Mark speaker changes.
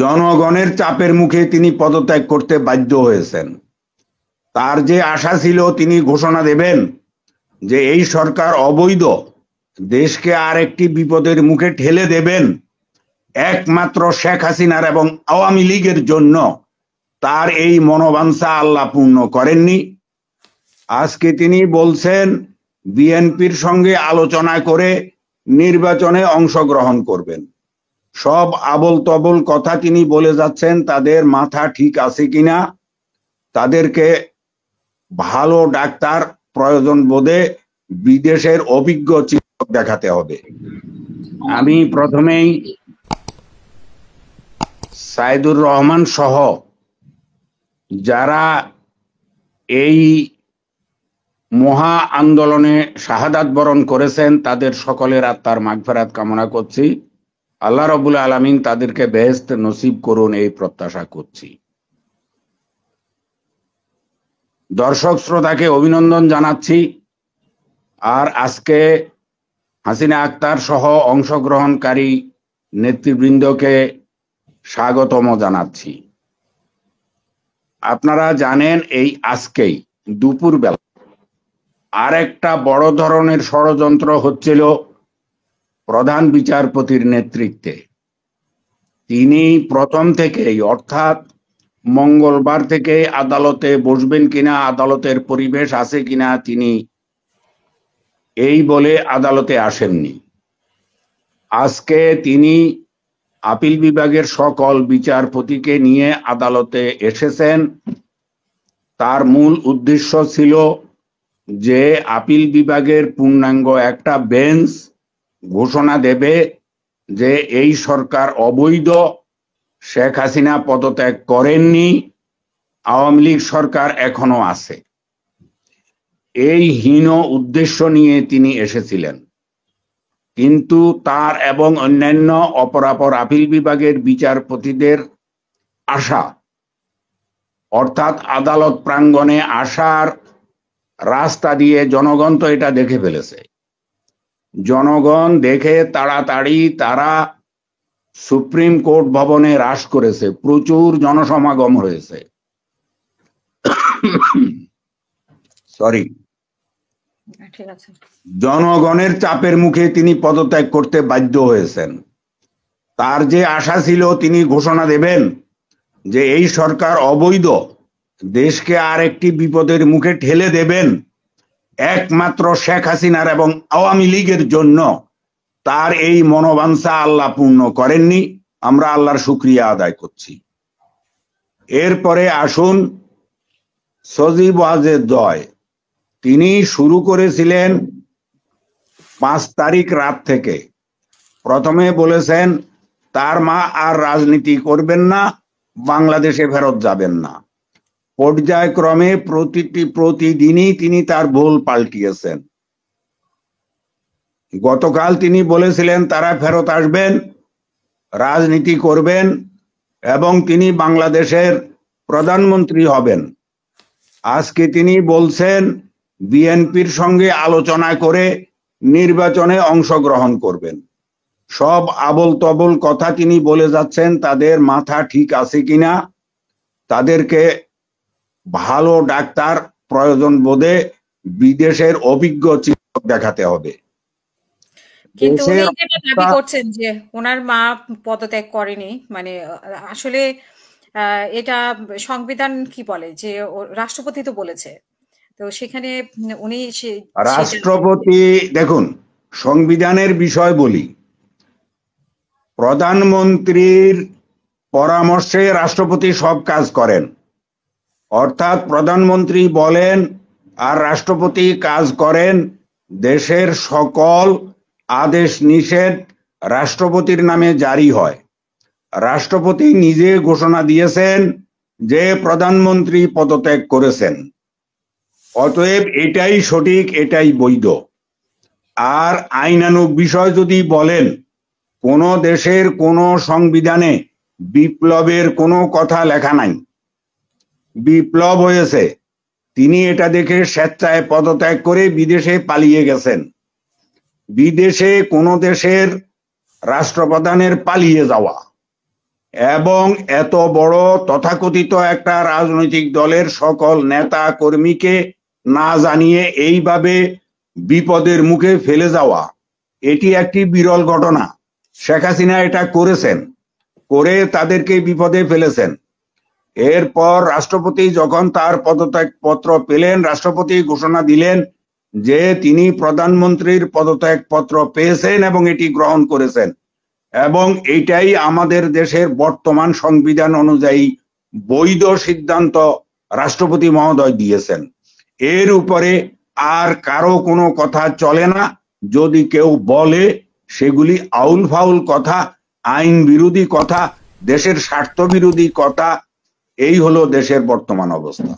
Speaker 1: জনগণের চাপের মুখে তিনি পদত্যাগ করতে বাধ্য হয়েছেন তার যে আশা ছিল তিনি ঘোষণা দেবেন যে এই সরকার অবৈধ দেশকে আর একটি বিপদের মুখে ঠেলে দেবেন একমাত্র শেখ হাসিনার এবং আওয়ামী লীগের জন্য তার এই মনোবাঞ্ছা আল্লাহ পূর্ণ করেননি আজকে তিনি বলছেন বিএনপির সঙ্গে আলোচনা করে নির্বাচনে অংশগ্রহণ করবেন সব আবল তবল কথা তিনি বলে যাচ্ছেন তাদের মাথা ঠিক আছে কিনা তাদেরকে ভালো ডাক্তার প্রয়োজন বোধে বিদেশের অভিজ্ঞ চিকিৎসক দেখাতে হবে আমি প্রথমেই সাইদুর রহমান সহ যারা এই মহা আন্দোলনে শাহাদাত বরণ করেছেন তাদের সকলের আত্মার মাগফেরাত কামনা করছি আল্লাহ রবুল আলমিন তাদেরকে বেহেস্ত নসিব করুন এই প্রত্যাশা করছি দর্শক শ্রোতাকে অভিনন্দন জানাচ্ছি আর আজকে হাসিনা আক্তার সহ অংশগ্রহণকারী নেতৃবৃন্দকে স্বাগতম জানাচ্ছি আপনারা জানেন এই আজকেই দুপুরবেলা আর একটা বড় ধরনের ষড়যন্ত্র হচ্ছিল প্রধান বিচারপতির নেতৃত্বে তিনি প্রথম থেকেই অর্থাৎ মঙ্গলবার থেকে আদালতে বসবেন কিনা আদালতের পরিবেশ আছে কিনা তিনি এই বলে আদালতে আসেননি আজকে তিনি আপিল বিভাগের সকল বিচারপতিকে নিয়ে আদালতে এসেছেন তার মূল উদ্দেশ্য ছিল যে আপিল বিভাগের পূর্ণাঙ্গ একটা বেঞ্চ ঘোষণা দেবে যে এই সরকার অবৈধ শেখ হাসিনা পদত্যাগ করেননি আওয়ামী লীগ সরকার এখনো আছে এই হীন উদ্দেশ্য নিয়ে তিনি এসেছিলেন কিন্তু তার এবং অন্যান্য অপরাপর আপিল বিভাগের বিচারপতিদের আশা অর্থাৎ আদালত প্রাঙ্গনে আসার রাস্তা দিয়ে জনগণ তো এটা দেখে ফেলেছে জনগণ দেখে তাড়াতাড়ি তারা সুপ্রিম কোর্ট ভবনে হ্রাস করেছে প্রচুর জনসমাগম হয়েছে সরি হ্যাঁ, জনগণের চাপের মুখে তিনি পদত্যাগ করতে বাধ্য হয়েছেন তার যে আশা ছিল তিনি ঘোষণা দেবেন যে এই সরকার অবৈধ দেশকে আর একটি বিপদের মুখে ঠেলে দেবেন একমাত্র শেখ হাসিনার এবং আওয়ামী লীগের জন্য তার এই মনোবাঞ্ছা আল্লাহ পূর্ণ করেননি আমরা আল্লাহর শুক্রিয়া আদায় করছি এরপরে আসুন সজিব ওয়াজেদ জয় তিনি শুরু করেছিলেন পাঁচ তারিখ রাত থেকে প্রথমে বলেছেন তার মা আর রাজনীতি করবেন না বাংলাদেশে ফেরত যাবেন না পর্যায়ক্রমে প্রতিটি প্রতিদিনই তিনি তার ভুল পাল্টিয়েছেন গতকাল তিনি বলেছিলেন তারা ফেরত আসবেন রাজনীতি করবেন এবং তিনি বাংলাদেশের প্রধানমন্ত্রী হবেন আজকে তিনি বলছেন বিএনপির সঙ্গে আলোচনা করে নির্বাচনে অংশগ্রহণ করবেন সব আবল তবল কথা তিনি বলে যাচ্ছেন তাদের মাথা ঠিক আছে কিনা তাদেরকে ভালো ডাক্তার প্রয়োজন বোধে বিদেশের অভিজ্ঞ চিকিৎসক দেখাতে হবে করছেন যে ওনার মা পদত্যাগ করেনি মানে আসলে এটা সংবিধান কি বলে যে রাষ্ট্রপতি তো বলেছে তো সেখানে উনি রাষ্ট্রপতি দেখুন সংবিধানের বিষয় বলি প্রধানমন্ত্রীর পরামর্শে রাষ্ট্রপতি সব কাজ করেন অর্থাৎ প্রধানমন্ত্রী বলেন আর রাষ্ট্রপতি কাজ করেন দেশের সকল আদেশ নিষেধ রাষ্ট্রপতির নামে জারি হয় রাষ্ট্রপতি নিজে ঘোষণা দিয়েছেন যে প্রধানমন্ত্রী পদত্যাগ করেছেন অতএব এটাই সঠিক এটাই বৈধ আর আইনানুক বিষয় যদি বলেন কোন দেশের কোন সংবিধানে বিপ্লবের কোনো কথা লেখা নাই বিপ্লব হয়েছে তিনি এটা দেখে স্বেচ্ছায় পদত্যাগ করে বিদেশে পালিয়ে গেছেন বিদেশে কোনো দেশের রাষ্ট্রপ্রধানের পালিয়ে যাওয়া এবং এত বড় তথাকথিত একটা রাজনৈতিক দলের সকল নেতা কর্মীকে না জানিয়ে এইভাবে বিপদের মুখে ফেলে যাওয়া এটি একটি বিরল ঘটনা শেখ হাসিনা এটা করেছেন করে তাদেরকে বিপদে ফেলেছেন এরপর রাষ্ট্রপতি যখন তার পদত্যাগ পত্র পেলেন রাষ্ট্রপতি ঘোষণা দিলেন যে তিনি প্রধানমন্ত্রীর পদত্যাগ পত্র পেয়েছেন এবং এটি গ্রহণ করেছেন এবং এটাই আমাদের দেশের বর্তমান সংবিধান অনুযায়ী বৈধ সিদ্ধান্ত রাষ্ট্রপতি মহোদয় দিয়েছেন এর উপরে আর কারো কোনো কথা চলে না যদি কেউ বলে সেগুলি আউল ফাউল কথা আইন বিরোধী কথা দেশের স্বার্থ বিরোধী কথা এই হলো দেশের বর্তমান অবস্থা